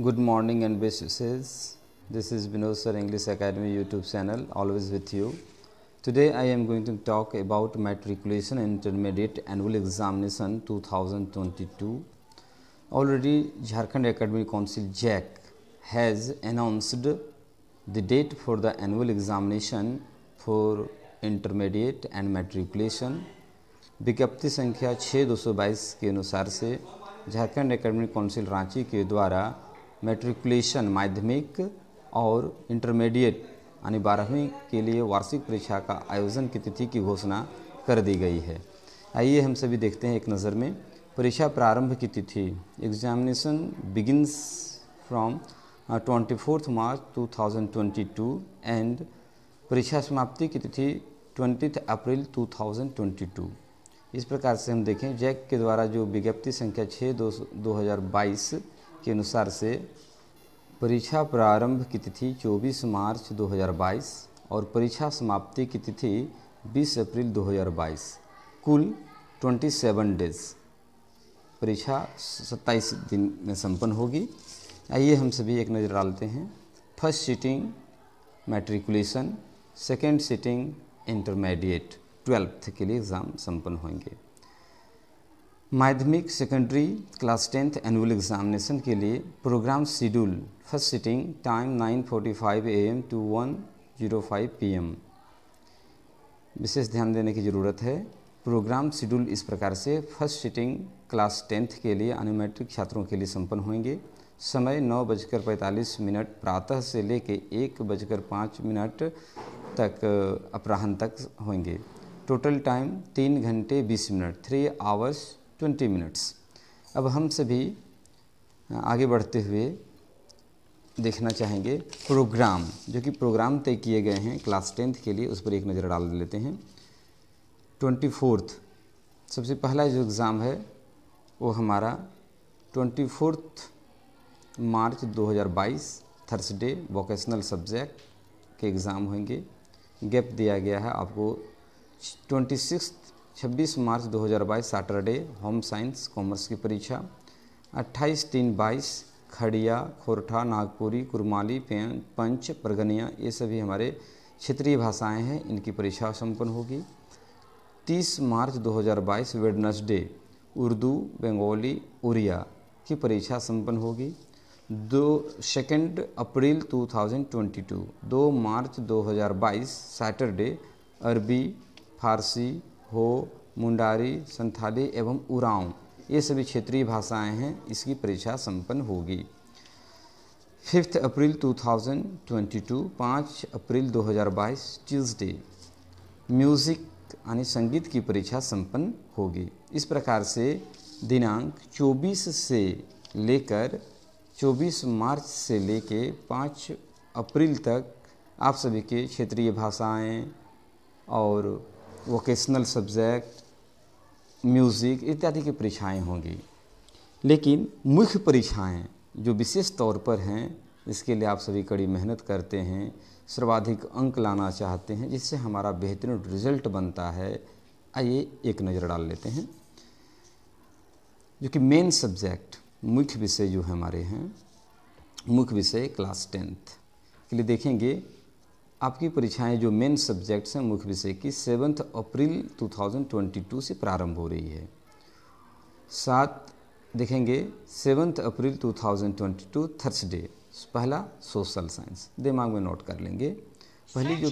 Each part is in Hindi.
Good morning and basis this is Vinod sir English academy YouTube channel always with you today I am going to talk about matriculation intermediate annual examination 2022. Already Jharkhand academy council JAC has announced the date for the annual examination for intermediate and matriculation विज्ञप्ति संख्या छः के अनुसार से झारखंड एकेडमिक काउंसिल रांची के द्वारा मेट्रिकुलेशन माध्यमिक और इंटरमीडिएट यानी बारहवीं के लिए वार्षिक परीक्षा का आयोजन की तिथि की घोषणा कर दी गई है आइए हम सभी देखते हैं एक नज़र में परीक्षा प्रारंभ की तिथि examination begins from twenty fourth March 2022 and परीक्षा समाप्ति की तिथि ट्वेंटी अप्रैल 2022 इस प्रकार से हम देखें जैक के द्वारा जो विज्ञप्ति संख्या छः दो हज़ार बाईस के अनुसार से परीक्षा प्रारंभ की तिथि 24 मार्च 2022 और परीक्षा समाप्ति की तिथि 20 अप्रैल 2022 कुल 27 डेज परीक्षा 27 दिन में संपन्न होगी आइए हम सभी एक नज़र डालते हैं first sitting matriculation second sitting intermediate twelfth के लिए एग्ज़ाम संपन्न होंगे माध्यमिक secondary class tenth annual examination के लिए programme schedule first sitting time 9:45 AM to 1:05 PM विशेष ध्यान देने की ज़रूरत है प्रोग्राम शेड्यूल इस प्रकार से फर्स्ट सिटिंग क्लास टेंथ के लिए अनुमेट्रिक छात्रों के लिए संपन्न होंगे समय नौ बजकर पैंतालीस मिनट प्रातः से लेकर एक बजकर पाँच मिनट तक अपराहन तक होंगे टोटल टाइम तीन घंटे बीस minute three hours twenty minutes अब हम सभी आगे बढ़ते हुए देखना चाहेंगे प्रोग्राम जो कि प्रोग्राम तय किए गए हैं क्लास टेंथ के लिए उस पर एक नज़र डाल लेते हैं ट्वेंटी फोर्थ सबसे पहला जो एग्ज़ाम है वो हमारा twenty fourth March 2022 Thursday vocational subject के एग्ज़ाम होंगे गैप दिया गया है आपको ट्वेंटी सिक्स छब्बीस March 2022 Saturday home science commerce की परीक्षा अट्ठाईस तीन बाईस खड़िया खोरठा नागपुरी कुरमाली पंच परगनिया ये सभी हमारे क्षेत्रीय भाषाएं हैं इनकी परीक्षा संपन्न होगी 30 मार्च 2022 वेडनसडे उर्दू बंगाली उड़िया की परीक्षा संपन्न होगी दो सेकेंड अप्रैल 2022 दो मार्च 2022 सैटरडे अरबी फारसी हो मुंडारी संथाली एवं उराव ये सभी क्षेत्रीय भाषाएं हैं इसकी परीक्षा संपन्न होगी fifth April 2022 thousand April 2022 Tuesday music यानी संगीत की परीक्षा संपन्न होगी इस प्रकार से दिनांक 24 से लेकर 24 मार्च से लेके 5 अप्रैल तक आप सभी के क्षेत्रीय भाषाएं और वोकेशनल सब्जेक्ट म्यूज़िक इत्यादि की परीक्षाएं होंगी लेकिन मुख्य परीक्षाएं जो विशेष तौर पर हैं इसके लिए आप सभी कड़ी मेहनत करते हैं सर्वाधिक अंक लाना चाहते हैं जिससे हमारा बेहतरीन रिजल्ट बनता है आइए एक नज़र डाल लेते हैं जो कि मेन सब्जेक्ट मुख्य विषय जो है हमारे हैं मुख्य विषय क्लास टेंथ के लिए देखेंगे आपकी परीक्षाएं जो मेन सब्जेक्ट्स हैं मुख्य विषय की सेवन्थ अप्रैल 2022 से प्रारंभ हो रही है सात देखेंगे सेवन्थ अप्रैल 2022 थर्सडे पहला सोशल साइंस दिमाग में नोट कर लेंगे पहली जो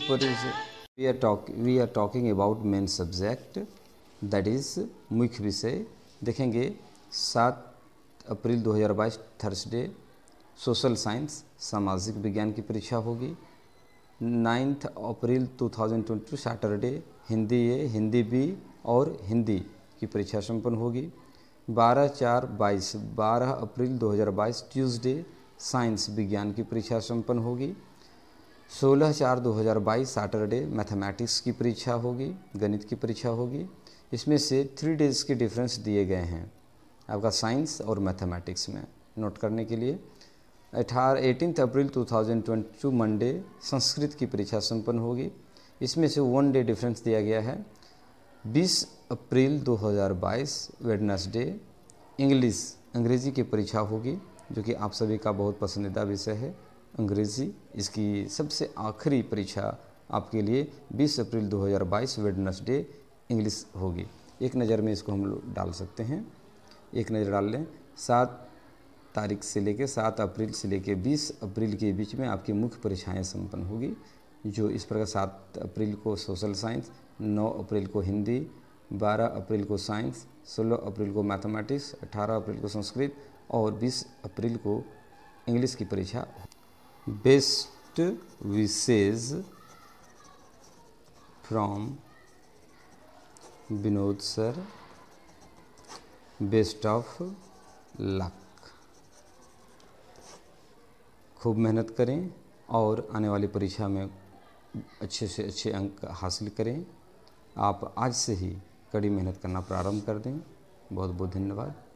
we are talk we are talking about main subject that is मुख्य विषय देखेंगे सात अप्रैल 2022 थर्सडे सोशल साइंस सामाजिक विज्ञान की परीक्षा होगी ninth April 2022 Saturday Hindi A Hindi B और हिंदी की परीक्षा संपन्न होगी 12 चार 22 12 अप्रैल 2022 ट्यूसडे साइंस विज्ञान की परीक्षा संपन्न होगी 16 चार 2022 सैटरडे मैथमेटिक्स की परीक्षा होगी गणित की परीक्षा होगी इसमें से थ्री डेज़ के डिफरेंस दिए गए हैं आपका साइंस और मैथमेटिक्स में नोट करने के लिए अठारह एटीन अप्रैल 2022 मंडे संस्कृत की परीक्षा संपन्न होगी इसमें से वन डे डिफरेंस दिया गया है 20 अप्रैल 2022 वेडनेसडे इंग्लिश अंग्रेज़ी की परीक्षा होगी जो कि आप सभी का बहुत पसंदीदा विषय है अंग्रेज़ी इसकी सबसे आखिरी परीक्षा आपके लिए 20 अप्रैल 2022 वेडनेसडे इंग्लिश होगी एक नज़र में इसको हम लोग डाल सकते हैं एक नज़र डाल लें सात तारीख से लेकर सात अप्रैल से लेकर बीस अप्रैल के बीच में आपकी मुख्य परीक्षाएँ संपन्न होगी जो इस प्रकार सात अप्रैल को सोशल साइंस नौ अप्रैल को हिंदी बारह अप्रैल को साइंस सोलह अप्रैल को मैथमेटिक्स अठारह अप्रैल को संस्कृत और बीस अप्रैल को इंग्लिश की परीक्षा best wishes from Vinod sir best of luck खूब मेहनत करें और आने वाली परीक्षा में अच्छे से अच्छे अंक हासिल करें आप आज से ही कड़ी मेहनत करना प्रारंभ कर दें बहुत बहुत धन्यवाद